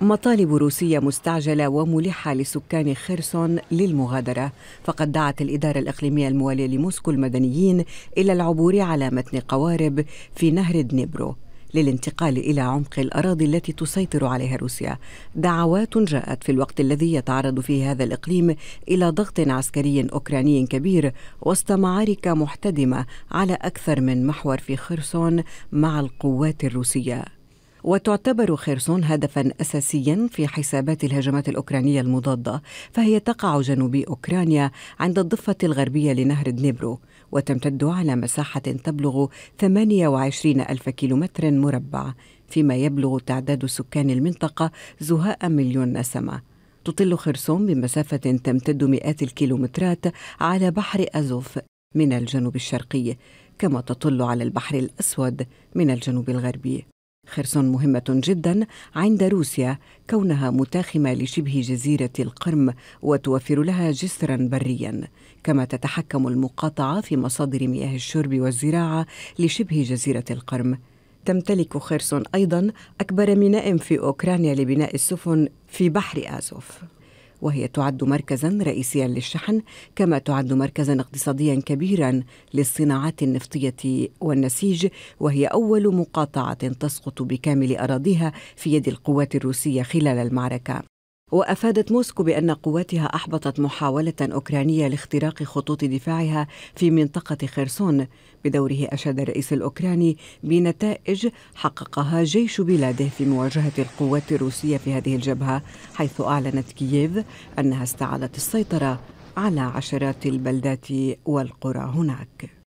مطالب روسية مستعجلة وملحة لسكان خيرسون للمغادرة فقد دعت الإدارة الإقليمية الموالية لموسكو المدنيين إلى العبور على متن قوارب في نهر دنيبرو للانتقال إلى عمق الأراضي التي تسيطر عليها روسيا دعوات جاءت في الوقت الذي يتعرض فيه هذا الإقليم إلى ضغط عسكري أوكراني كبير وسط معارك محتدمة على أكثر من محور في خرسون مع القوات الروسية وتعتبر خيرسون هدفا أساسيا في حسابات الهجمات الأوكرانية المضادة فهي تقع جنوب أوكرانيا عند الضفة الغربية لنهر دنيبرو وتمتد على مساحة تبلغ 28 ألف كيلومتر مربع فيما يبلغ تعداد سكان المنطقة زهاء مليون نسمة تطل خرسون بمسافة تمتد مئات الكيلومترات على بحر أزوف من الجنوب الشرقي كما تطل على البحر الأسود من الجنوب الغربي خرسون مهمة جدا عند روسيا كونها متاخمة لشبه جزيرة القرم وتوفر لها جسرا بريا، كما تتحكم المقاطعة في مصادر مياه الشرب والزراعة لشبه جزيرة القرم. تمتلك خرسون أيضا أكبر ميناء في أوكرانيا لبناء السفن في بحر آزوف. وهي تعد مركزا رئيسيا للشحن كما تعد مركزا اقتصاديا كبيرا للصناعات النفطيه والنسيج وهي اول مقاطعه تسقط بكامل اراضيها في يد القوات الروسيه خلال المعركه وأفادت موسكو بأن قواتها أحبطت محاولة أوكرانية لاختراق خطوط دفاعها في منطقة خرسون بدوره أشاد الرئيس الأوكراني بنتائج حققها جيش بلاده في مواجهة القوات الروسية في هذه الجبهة حيث أعلنت كييف أنها استعادت السيطرة على عشرات البلدات والقرى هناك